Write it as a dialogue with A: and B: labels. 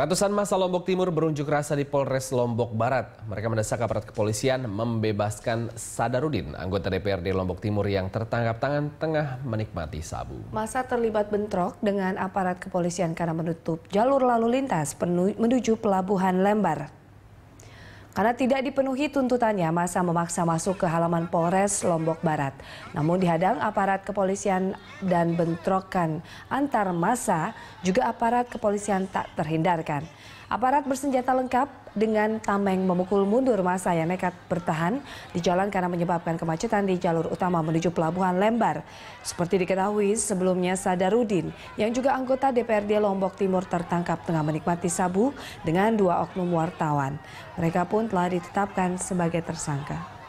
A: Ratusan masa Lombok Timur berunjuk rasa di Polres Lombok Barat. Mereka mendesak aparat kepolisian membebaskan Sadarudin, anggota DPRD Lombok Timur yang tertangkap tangan tengah menikmati sabu.
B: Masa terlibat bentrok dengan aparat kepolisian karena menutup jalur lalu lintas menuju pelabuhan Lembar. Karena tidak dipenuhi tuntutannya, masa memaksa masuk ke halaman Polres Lombok Barat. Namun dihadang aparat kepolisian dan bentrokan antar masa juga aparat kepolisian tak terhindarkan. Aparat bersenjata lengkap dengan tameng memukul mundur masa yang nekat bertahan di jalan karena menyebabkan kemacetan di jalur utama menuju pelabuhan Lembar. Seperti diketahui sebelumnya Sadarudin yang juga anggota DPRD Lombok Timur tertangkap tengah menikmati sabu dengan dua oknum wartawan. Mereka pun pun telah ditetapkan sebagai tersangka.